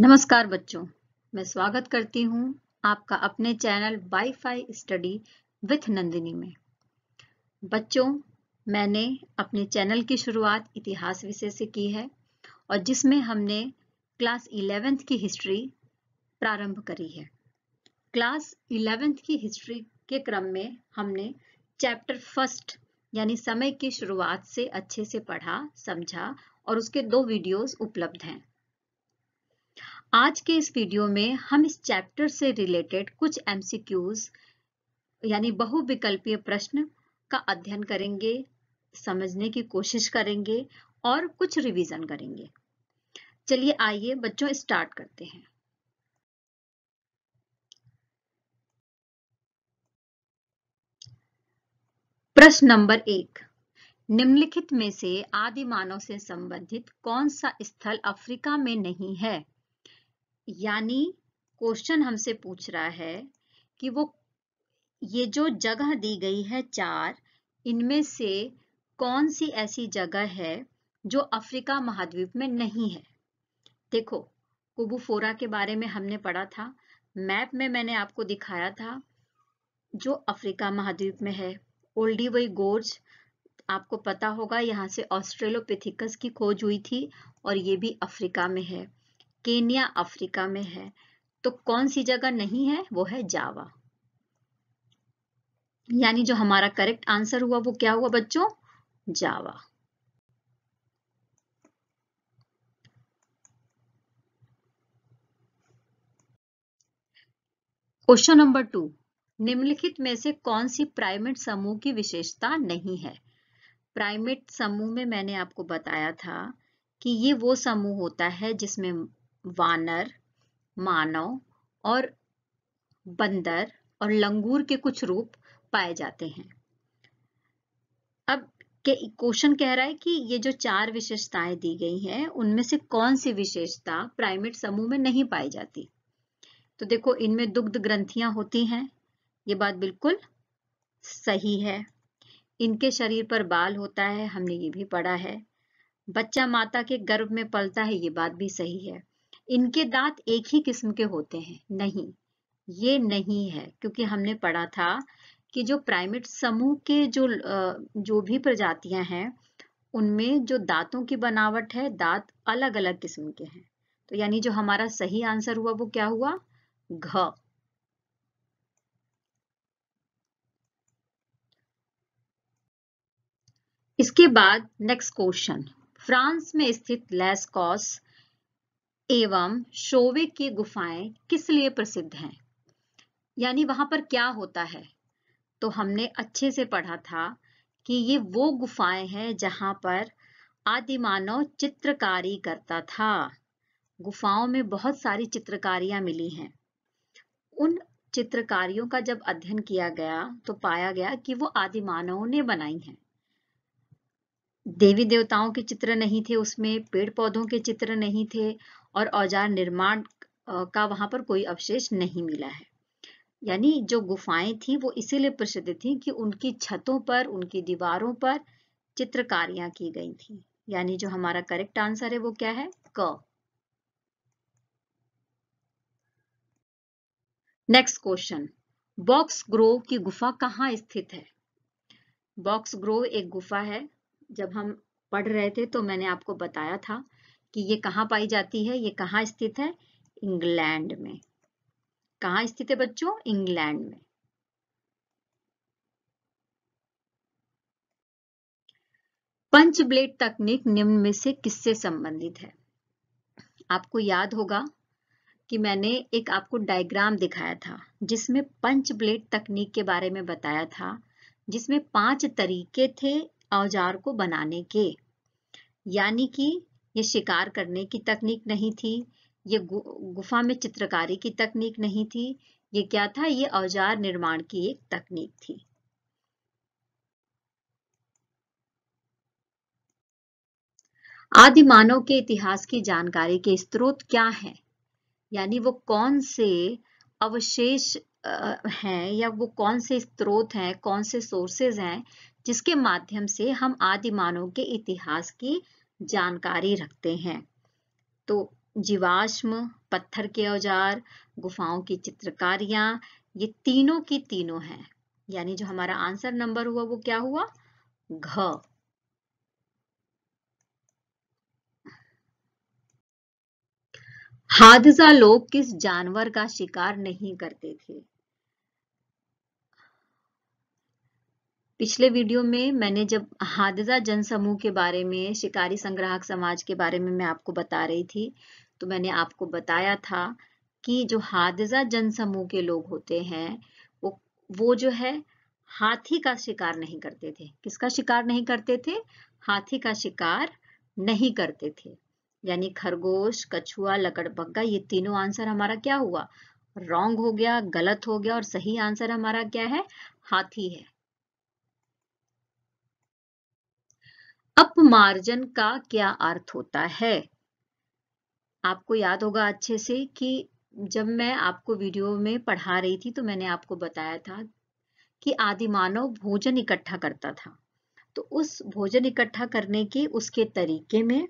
नमस्कार बच्चों मैं स्वागत करती हूं आपका अपने channel WiFi study with Nandini में बच्चों मैंने अपने चैनल की शुरुआत इतिहास विषय से की है और जिसमें हमने क्लास इलेवेंथ की हिस्ट्री प्रारंभ करी है क्लास इलेवेंथ की हिस्ट्री के क्रम में हमने चैप्टर फर्स्ट यानी समय की शुरुआत से अच्छे से पढ़ा समझा और उसके दो वीडियोस उपलब्ध हैं आज के इस वीडियो में हम इस चैप्टर से रिलेटेड कुछ एमसीक्यूज यानी बहुविकल्पीय प्रश्न का अध्ययन करेंगे समझने की कोशिश करेंगे और कुछ रिवीजन करेंगे चलिए आइए बच्चों स्टार्ट करते हैं प्रश्न नंबर एक निम्नलिखित में से आदि मानव से संबंधित कौन सा स्थल अफ्रीका में नहीं है यानी क्वेश्चन हमसे पूछ रहा है कि वो ये जो जगह दी गई है चार इनमें से कौन सी ऐसी जगह है जो अफ्रीका महाद्वीप में नहीं है देखो कुबुफोरा के बारे में हमने पढ़ा था मैप में मैंने आपको दिखाया था जो अफ्रीका महाद्वीप में है ओल्डी वही गोर्ज आपको पता होगा यहाँ से ऑस्ट्रेलोपिथिकस की खोज हुई थी और ये भी अफ्रीका में है केनिया अफ्रीका में है तो कौन सी जगह नहीं है वो है जावा यानी जो हमारा करेक्ट आंसर हुआ वो क्या हुआ बच्चों जावा क्वेश्चन नंबर टू निम्नलिखित में से कौन सी प्राइमेट समूह की विशेषता नहीं है प्राइमेट समूह में मैंने आपको बताया था कि ये वो समूह होता है जिसमें वानर मानव और बंदर और लंगूर के कुछ रूप पाए जाते हैं अब के क्वेश्चन कह रहा है कि ये जो चार विशेषताएं दी गई हैं उनमें से कौन सी विशेषता प्राइमेट समूह में नहीं पाई जाती तो देखो इनमें दुग्ध ग्रंथियां होती हैं ये बात बिल्कुल सही है इनके शरीर पर बाल होता है हमने ये भी पढ़ा है बच्चा माता के गर्भ में पलता है ये बात भी सही है इनके दांत एक ही किस्म के होते हैं नहीं ये नहीं है क्योंकि हमने पढ़ा था कि जो प्राइमेट समूह के जो जो भी प्रजातियां हैं उनमें जो दांतों की बनावट है दांत अलग अलग किस्म के हैं तो यानी जो हमारा सही आंसर हुआ वो क्या हुआ घ इसके बाद नेक्स्ट क्वेश्चन फ्रांस में स्थित लेस्कॉस एवं शोवे की गुफाएं किस लिए प्रसिद्ध हैं यानी वहां पर क्या होता है तो हमने अच्छे से पढ़ा था कि ये वो गुफाएं हैं जहां पर आदि मानव चित्रकारी करता था गुफाओं में बहुत सारी चित्रकारियां मिली हैं उन चित्रकारियों का जब अध्ययन किया गया तो पाया गया कि वो आदि ने बनाई हैं देवी देवताओं के चित्र नहीं थे उसमें पेड़ पौधों के चित्र नहीं थे और औजार निर्माण का वहां पर कोई अवशेष नहीं मिला है यानी जो गुफाएं थी वो इसीलिए प्रसिद्ध थी कि उनकी छतों पर उनकी दीवारों पर चित्रकारियां की गई थी यानी जो हमारा करेक्ट आंसर है वो क्या है क नेक्स्ट क्वेश्चन बॉक्स ग्रोव की गुफा कहाँ स्थित है बॉक्स ग्रोव एक गुफा है जब हम पढ़ रहे थे तो मैंने आपको बताया था कि ये कहाँ पाई जाती है ये कहाँ स्थित है इंग्लैंड में कहा स्थित है बच्चों इंग्लैंड में पंच ब्लेड तकनीक निम्न में से किससे संबंधित है आपको याद होगा कि मैंने एक आपको डायग्राम दिखाया था जिसमें पंच ब्लेड तकनीक के बारे में बताया था जिसमें पांच तरीके थे औजार को बनाने के यानी कि ये शिकार करने की तकनीक नहीं थी ये गुफा में चित्रकारी की तकनीक नहीं थी ये क्या था ये औजार निर्माण की एक तकनीक थी आदि मानव के इतिहास की जानकारी के स्रोत क्या हैं यानी वो कौन से अवशेष हैं या वो कौन से स्रोत हैं कौन से सोर्सेज हैं जिसके माध्यम से हम आदि मानव के इतिहास की जानकारी रखते हैं तो जीवाश्म पत्थर के औजार गुफाओं की चित्रकारियां ये तीनों की तीनों हैं यानी जो हमारा आंसर नंबर हुआ वो क्या हुआ घ हादसा लोग किस जानवर का शिकार नहीं करते थे पिछले वीडियो में मैंने जब हादजा जनसमूह के बारे में शिकारी संग्राहक समाज के बारे में मैं आपको बता रही थी तो मैंने आपको बताया था कि जो हादजा जनसमूह के लोग होते हैं वो वो जो है हाथी का शिकार नहीं करते थे किसका शिकार नहीं करते थे हाथी का शिकार नहीं करते थे यानी खरगोश कछुआ लकड़बग्गा ये तीनों आंसर हमारा क्या हुआ रॉन्ग हो गया गलत हो गया और सही आंसर हमारा क्या है हाथी है अपमार्जन का क्या अर्थ होता है आपको याद होगा अच्छे से कि जब मैं आपको वीडियो में पढ़ा रही थी तो मैंने आपको बताया था कि आदि मानव भोजन इकट्ठा करता था तो उस भोजन इकट्ठा करने के उसके तरीके में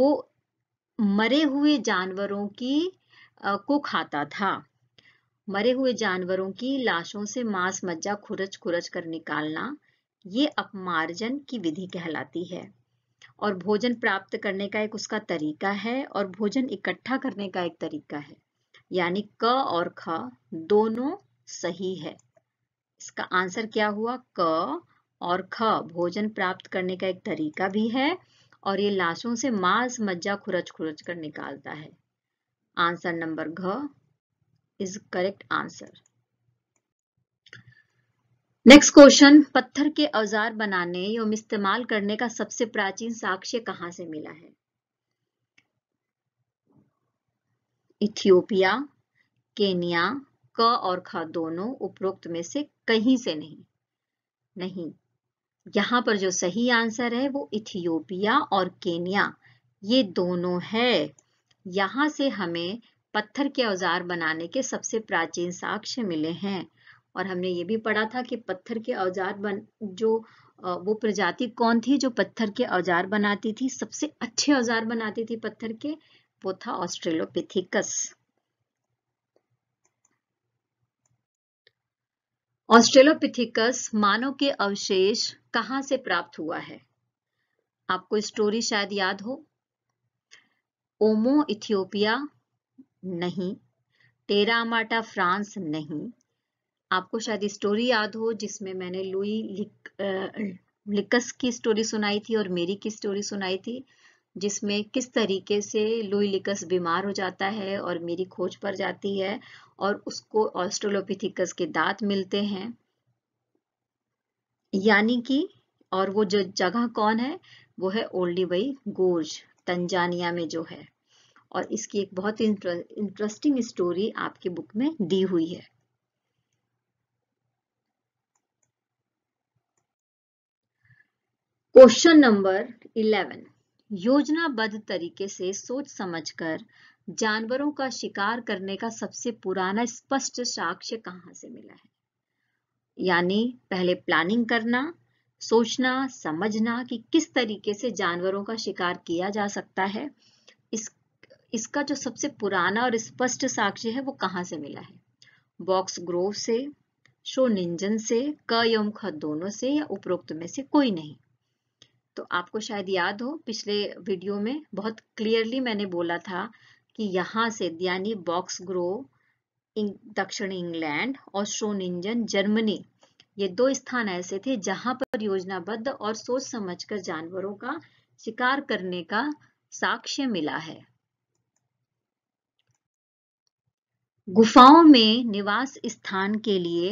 वो मरे हुए जानवरों की आ, को खाता था मरे हुए जानवरों की लाशों से मांस मज्जा खुरच खुरच कर निकालना ये अपमार्जन की विधि कहलाती है और भोजन प्राप्त करने का एक उसका तरीका है और भोजन इकट्ठा करने का एक तरीका है यानी क और ख दोनों सही है इसका आंसर क्या हुआ क और ख भोजन प्राप्त करने का एक तरीका भी है और ये लाशों से मांस मज्जा खुरच खुरच कर निकालता है आंसर नंबर घ is correct answer next question पत्थर के औजार बनाने एवं इस्तेमाल करने का सबसे प्राचीन साक्ष्य कहां से मिला है इथियोपिया केनिया क और ख दोनों उपरोक्त में से कहीं से नहीं नहीं यहाँ पर जो सही आंसर है वो इथियोपिया और केनिया ये दोनों है यहां से हमें पत्थर के औजार बनाने के सबसे प्राचीन साक्ष्य मिले हैं और हमने ये भी पढ़ा था कि पत्थर के औजार बन जो वो प्रजाति कौन थी जो पत्थर के औजार बनाती थी सबसे अच्छे औजार बनाती थी पत्थर के वो था ऑस्ट्रेलोपिथिकस ऑस्ट्रेलोपिथिकस मानव के अवशेष कहाँ से प्राप्त हुआ है आपको स्टोरी शायद याद हो ओमो इथियोपिया नहीं टेरा माटा फ्रांस नहीं आपको शायद स्टोरी याद हो जिसमें मैंने लुई लिक, आ, लिकस की स्टोरी सुनाई थी और मेरी की स्टोरी सुनाई थी जिसमें किस तरीके से लुई लिकस बीमार हो जाता है और मेरी खोज पर जाती है और उसको ऑस्ट्रोलोपिथिकस के दांत मिलते हैं यानी कि और वो जो जगह कौन है वो है ओल्डी बई गोर्ज तंजानिया में जो है और इसकी एक बहुत इंटरेस्टिंग स्टोरी आपकी बुक में दी हुई है क्वेश्चन नंबर 11 योजनाबद्ध तरीके से सोच समझकर जानवरों का शिकार करने का सबसे पुराना स्पष्ट साक्ष्य कहां से मिला है यानी पहले प्लानिंग करना सोचना समझना कि किस तरीके से जानवरों का शिकार किया जा सकता है इस इसका जो सबसे पुराना और स्पष्ट साक्ष्य है वो कहाँ से मिला है बॉक्स ग्रोव से शो निंजन से क एवं ख दोनों से या उपरोक्त में से कोई नहीं तो आपको शायद याद हो पिछले वीडियो में बहुत क्लियरली मैंने बोला था कि यहाँ से यानी बॉक्स ग्रो दक्षिण इंग्लैंड और इंजन जर्मनी ये दो स्थान ऐसे थे जहां पर योजनाबद्ध और सोच समझकर जानवरों का शिकार करने का साक्ष्य मिला है गुफाओं में निवास स्थान के लिए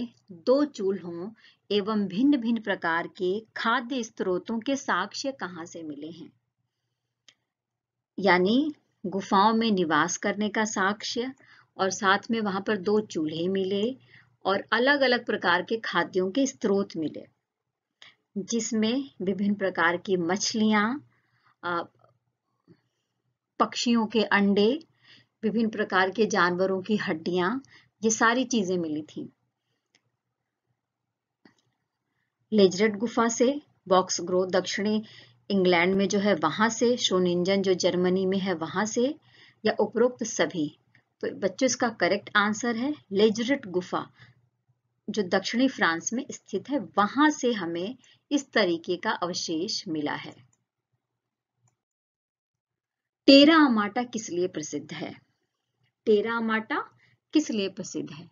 दो चूल्हों एवं भिन्न भिन्न प्रकार के खाद्य स्त्रोतों के साक्ष्य कहां से मिले हैं यानी गुफाओं में निवास करने का साक्ष्य और साथ में वहां पर दो चूल्हे मिले और अलग अलग प्रकार के खाद्यों के स्त्रोत मिले जिसमें विभिन्न प्रकार की मछलियां पक्षियों के अंडे विभिन्न प्रकार के जानवरों की हड्डियां ये सारी चीजें मिली थी लेजरेट गुफा से बॉक्स ग्रो दक्षिणी इंग्लैंड में जो है वहां से शोनिंजन जो जर्मनी में है वहां से या उपरोक्त सभी तो बच्चों इसका करेक्ट आंसर है लेजरेट गुफा जो दक्षिणी फ्रांस में स्थित है वहां से हमें इस तरीके का अवशेष मिला है टेरा अमाटा किस लिए प्रसिद्ध है टेरा माटा किस लिए प्रसिद्ध है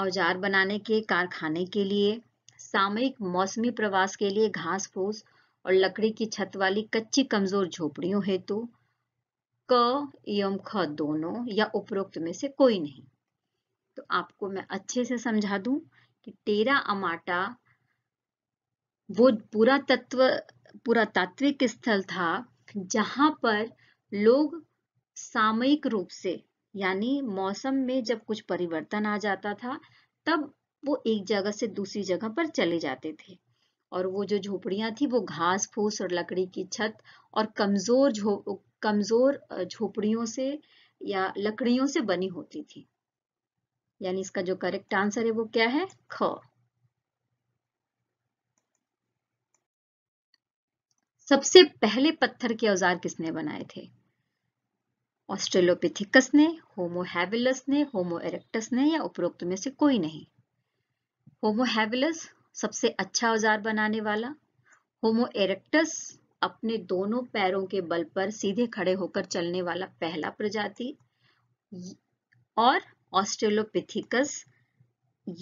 औजार बनाने के कारखाने के लिए सामयिक मौसमी प्रवास के लिए घास फूस और लकड़ी की छत वाली कच्ची कमजोर झोपड़ियों हेतु क एवं ख दोनों या उपरोक्त में से कोई नहीं तो आपको मैं अच्छे से समझा दूं कि टेरा अमाटा वो पूरा तत्व पूरा तात्विक स्थल था जहां पर लोग सामयिक रूप से यानी मौसम में जब कुछ परिवर्तन आ जाता था तब वो एक जगह से दूसरी जगह पर चले जाते थे और वो जो झोपड़ियां थी वो घास फूस और लकड़ी की छत और कमजोर झो कमजोर झोपड़ियों से या लकड़ियों से बनी होती थी यानी इसका जो करेक्ट आंसर है वो क्या है ख सबसे पहले पत्थर के औजार किसने बनाए थे ऑस्ट्रेलोपिथिकस ने होमो हैविलस ने होमो एरेक्टस ने या उपरोक्त में से कोई नहीं होमो हैविलस सबसे अच्छा औजार बनाने वाला होमो अपने दोनों पैरों के बल पर सीधे खड़े होकर चलने वाला पहला प्रजाति और ऑस्ट्रेलोपिथिकस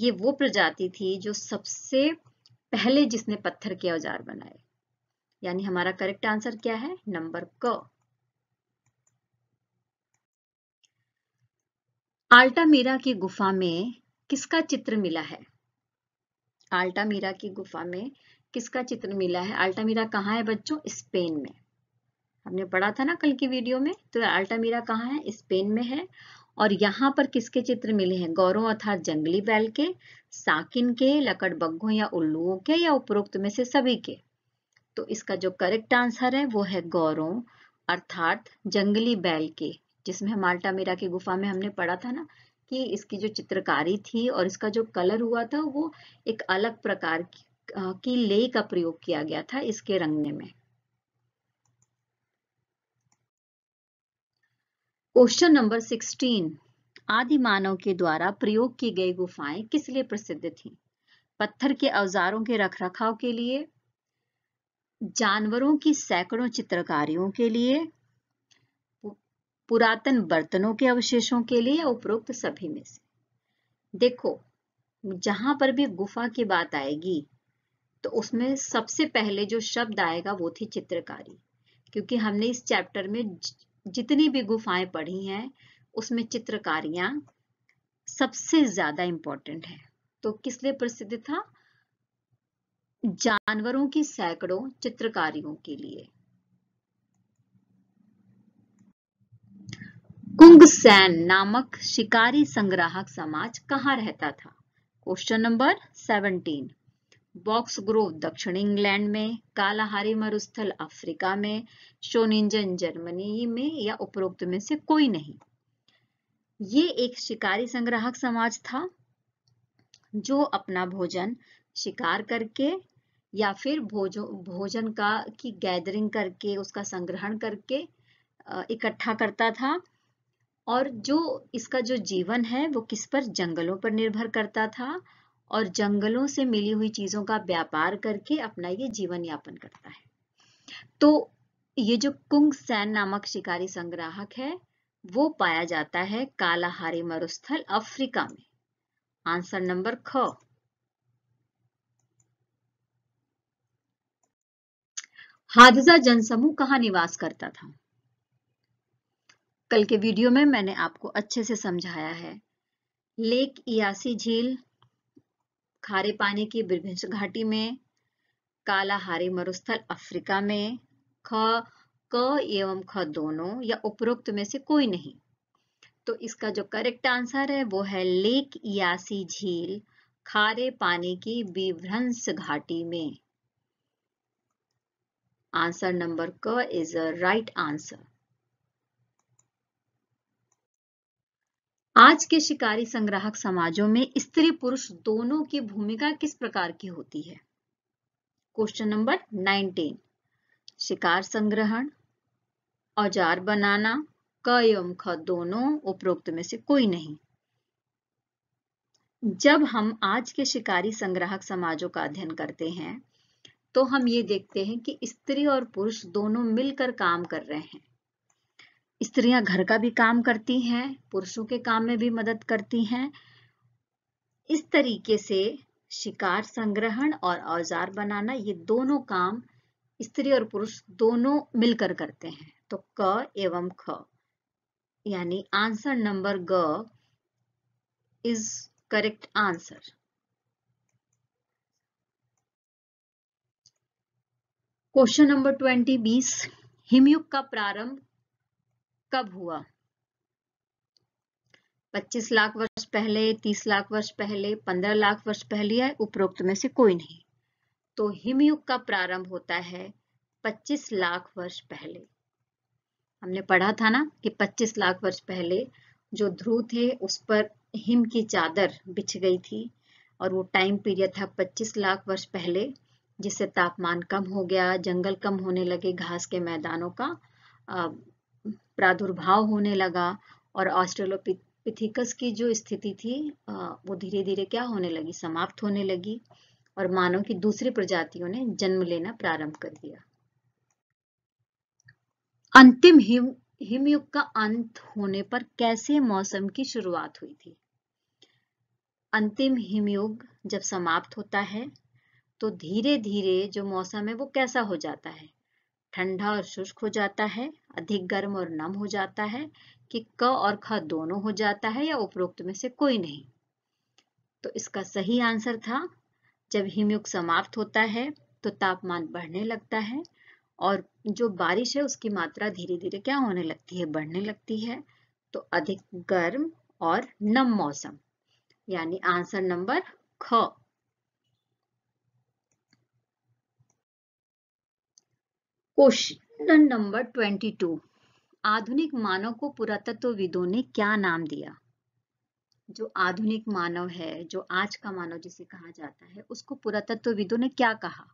ये वो प्रजाति थी जो सबसे पहले जिसने पत्थर के औजार बनाए यानी हमारा करेक्ट आंसर क्या है नंबर क आल्टामीरा की गुफा में किसका चित्र मिला है आल्टामीरा की गुफा में किसका चित्र मिला है आल्टामीरा कहाँ है बच्चों स्पेन में हमने पढ़ा था ना कल की वीडियो में तो आल्टामीरा कहाँ है स्पेन में है और यहाँ पर किसके चित्र मिले हैं गौरों अर्थात जंगली बैल के साकिन के लकड़बग्घों या उल्लुओं के या उपरोक्त में से सभी के तो इसका जो करेक्ट आंसर है वो है गौरों अर्थात जंगली बैल के जिसमें माल्टा मीरा की गुफा में हमने पढ़ा था ना कि इसकी जो चित्रकारी थी और इसका जो कलर हुआ था वो एक अलग प्रकार की ले का प्रयोग किया गया था इसके रंगने में क्वेश्चन नंबर सिक्सटीन आदि मानव के द्वारा प्रयोग की गई गुफाएं किस लिए प्रसिद्ध थी पत्थर के औजारों के रखरखाव के लिए जानवरों की सैकड़ों चित्रकारियों के लिए पुरातन बर्तनों के अवशेषों के लिए या उपरोक्त सभी में से देखो जहां पर भी गुफा की बात आएगी तो उसमें सबसे पहले जो शब्द आएगा वो थी चित्रकारी क्योंकि हमने इस चैप्टर में जितनी भी गुफाएं पढ़ी हैं उसमें चित्रकारियां सबसे ज्यादा इंपॉर्टेंट है तो किस लिए प्रसिद्ध था जानवरों की सैकड़ों चित्रकारियों के लिए कुंगसेन नामक शिकारी संग्राहक समाज कहाँ रहता था क्वेश्चन नंबर 17 बॉक्स ग्रोव दक्षिण इंग्लैंड में कालाहारी मरुस्थल अफ्रीका में शोनिंजन जर्मनी में या उपरोक्त में से कोई नहीं ये एक शिकारी संग्राहक समाज था जो अपना भोजन शिकार करके या फिर भोज भोजन का की गैदरिंग करके उसका संग्रहण करके इकट्ठा करता था और जो इसका जो जीवन है वो किस पर जंगलों पर निर्भर करता था और जंगलों से मिली हुई चीजों का व्यापार करके अपना ये जीवन यापन करता है तो ये जो कुंग सैन नामक शिकारी संग्राहक है वो पाया जाता है कालाहारी मरुस्थल अफ्रीका में आंसर नंबर ख हादसा जनसमूह कहा निवास करता था कल के वीडियो में मैंने आपको अच्छे से समझाया है लेक यासी झील खारे पानी की बिरभिंस घाटी में काला हारी मरुस्थल अफ्रीका में ख क एवं ख दोनों या उपरोक्त में से कोई नहीं तो इसका जो करेक्ट आंसर है वो है लेक यासी झील खारे पानी की विभ्रंश घाटी में आंसर नंबर क इज अ राइट आंसर आज के शिकारी संग्राहक समाजों में स्त्री पुरुष दोनों की भूमिका किस प्रकार की होती है क्वेश्चन नंबर 19 शिकार संग्रहण औजार बनाना क एवं ख दोनों उपरोक्त में से कोई नहीं जब हम आज के शिकारी संग्राहक समाजों का अध्ययन करते हैं तो हम ये देखते हैं कि स्त्री और पुरुष दोनों मिलकर काम कर रहे हैं स्त्रियां घर का भी काम करती हैं पुरुषों के काम में भी मदद करती हैं इस तरीके से शिकार संग्रहण और औजार बनाना ये दोनों काम स्त्री और पुरुष दोनों मिलकर करते हैं तो क एवं ख यानी आंसर नंबर ग is correct answer question number twenty बीस हिमयुग का प्रारंभ कब हुआ 25 लाख वर्ष पहले 30 लाख वर्ष पहले 15 लाख वर्ष पहले या उपरोक्त में से कोई नहीं तो हिमयुग का प्रारंभ होता है 25 लाख वर्ष पहले हमने पढ़ा था ना कि 25 लाख वर्ष पहले जो ध्रुव थे उस पर हिम की चादर बिछ गई थी और वो टाइम पीरियड था 25 लाख वर्ष पहले जिससे तापमान कम हो गया जंगल कम होने लगे घास के मैदानों का प्रादुर्भाव होने लगा और ऑस्ट्रेलोपिथिकस की जो स्थिति थी वो धीरे धीरे क्या होने लगी समाप्त होने लगी और मानव की दूसरी प्रजातियों ने जन्म लेना प्रारंभ कर दिया अंतिम हिम हिमयुग का अंत होने पर कैसे मौसम की शुरुआत हुई थी अंतिम हिमयुग जब समाप्त होता है तो धीरे धीरे जो मौसम है वो कैसा हो जाता है ठंडा और शुष्क हो जाता है अधिक गर्म और नम हो जाता है कि क और ख दोनों हो जाता है या उपरोक्त में से कोई नहीं तो इसका सही आंसर था जब हिमयुग समाप्त होता है तो तापमान बढ़ने लगता है और जो बारिश है उसकी मात्रा धीरे धीरे क्या होने लगती है बढ़ने लगती है तो अधिक गर्म और नम मौसम यानी आंसर नंबर ख क्वेश्चन नंबर ट्वेंटी टू आधुनिक मानव को पुरातत्वविदों ने क्या नाम दिया जो आधुनिक मानव है जो आज का मानव जिसे कहा जाता है उसको पुरातत्वविदों ने क्या कहा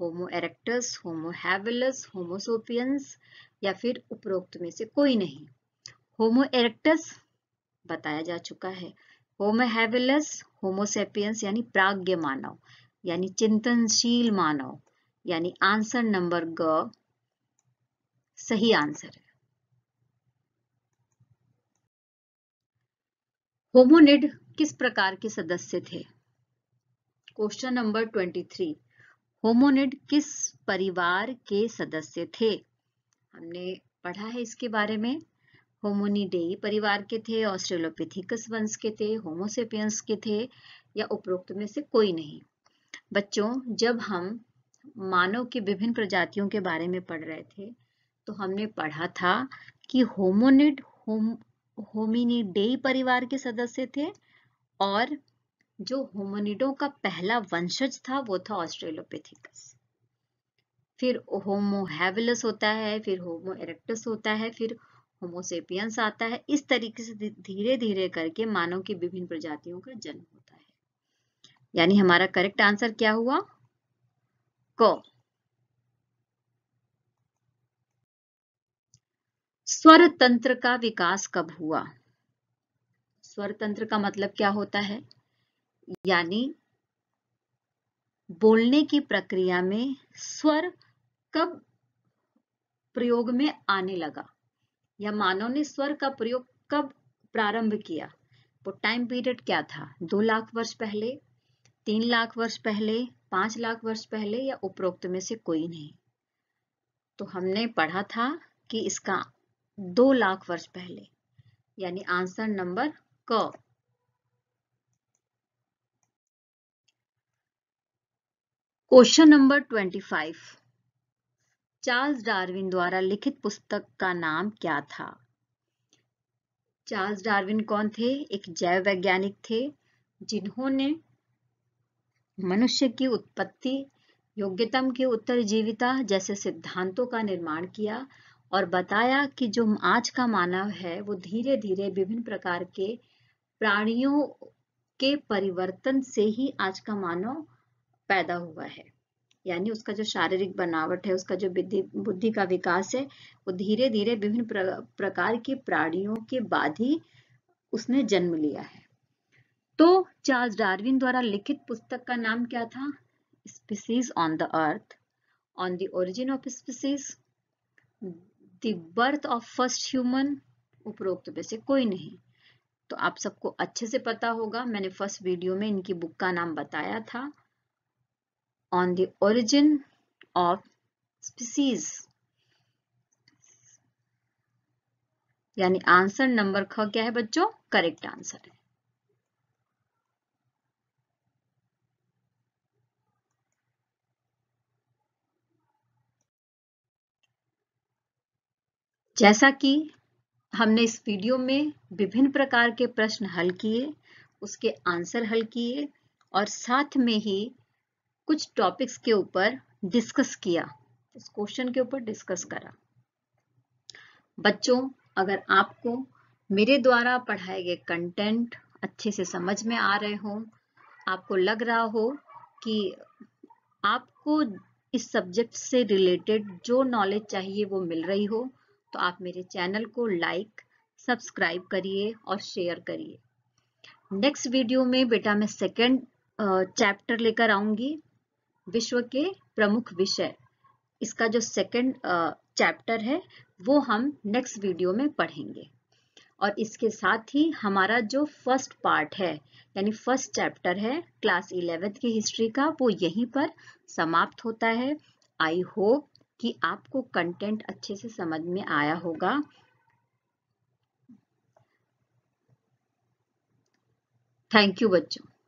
होमो एरेक्टस होमो हैवेलस होमोसोपियंस या फिर उपरोक्त में से कोई नहीं होमो एरेक्टस बताया जा चुका है होमो हैवेलस होमोसेपियंस यानी प्राग्ञ मानव यानी चिंतनशील मानव यानी आंसर नंबर ग सही आंसर है होमोनिड किस प्रकार के सदस्य थे question number twenty three hominid किस परिवार के सदस्य थे हमने पढ़ा है इसके बारे में होमोनिडेई परिवार के थे ऑस्ट्रेलोपिथिकस वंश के थे होमोसेपियंस के थे या उपरोक्त में से कोई नहीं बच्चों जब हम मानव के विभिन्न प्रजातियों के बारे में पढ़ रहे थे तो हमने पढ़ा था कि होमोनिड होम होमिनिडे परिवार के सदस्य थे और जो होमोनिडों का पहला वंशज था वो था ऑस्ट्रेलोपिथिकस फिर होमो हैविलस होता है फिर होमो एरेक्टस होता है फिर होमोसेपियंस आता है इस तरीके से धीरे धीरे करके मानव की विभिन्न प्रजातियों का जन्म होता है यानी हमारा करेक्ट आंसर क्या हुआ को स्वर तंत्र का विकास कब हुआ स्वर तंत्र का मतलब क्या होता है यानी बोलने की प्रक्रिया में स्वर कब प्रयोग में आने लगा या मानव ने स्वर का प्रयोग कब प्रारंभ किया वो टाइम पीरियड क्या था दो लाख वर्ष पहले तीन लाख वर्ष पहले पांच लाख वर्ष पहले या उपरोक्त में से कोई नहीं तो हमने पढ़ा था कि इसका दो लाख वर्ष पहले यानी आंसर नंबर क question number twenty five Charles Darwin द्वारा लिखित पुस्तक का नाम क्या था चार्ल्स डार्विन कौन थे एक जैव वैज्ञानिक थे जिन्होंने मनुष्य की उत्पत्ति योग्यतम की उत्तरजीविता जैसे सिद्धांतों का निर्माण किया और बताया कि जो आज का मानव है वो धीरे धीरे विभिन्न प्रकार के प्राणियों के परिवर्तन से ही आज का मानव पैदा हुआ है यानी उसका जो शारीरिक बनावट है उसका जो बुद्धि बुद्धि का विकास है वो धीरे धीरे विभिन्न प्रकार के प्राणियों के बाद ही उसने जन्म लिया है तो चार्ल्स डार्विन द्वारा लिखित पुस्तक का नाम क्या था species on the earth on the origin of species the birth of first human उपरोक्त में से कोई नहीं तो आप सबको अच्छे से पता होगा मैंने फर्स्ट वीडियो में इनकी बुक का नाम बताया था on the origin of species यानी आंसर नंबर ख क्या है बच्चों करेक्ट आंसर है जैसा कि हमने इस वीडियो में विभिन्न प्रकार के प्रश्न हल किए उसके आंसर हल किए और साथ में ही कुछ टॉपिक्स के ऊपर डिस्कस किया इस क्वेश्चन के ऊपर डिस्कस करा बच्चों अगर आपको मेरे द्वारा पढ़ाए गए कंटेंट अच्छे से समझ में आ रहे हो आपको लग रहा हो कि आपको इस सब्जेक्ट से रिलेटेड जो नॉलेज चाहिए वो मिल रही हो तो आप मेरे चैनल को लाइक सब्सक्राइब करिए और शेयर करिए नेक्स्ट वीडियो में बेटा मैं सेकेंड चैप्टर लेकर आऊंगी विश्व के प्रमुख विषय इसका जो सेकेंड चैप्टर है वो हम नेक्स्ट वीडियो में पढ़ेंगे और इसके साथ ही हमारा जो फर्स्ट पार्ट है यानी फर्स्ट चैप्टर है क्लास इलेवेंथ की हिस्ट्री का वो यहीं पर समाप्त होता है आई होप कि आपको कंटेंट अच्छे से समझ में आया होगा थैंक यू बच्चों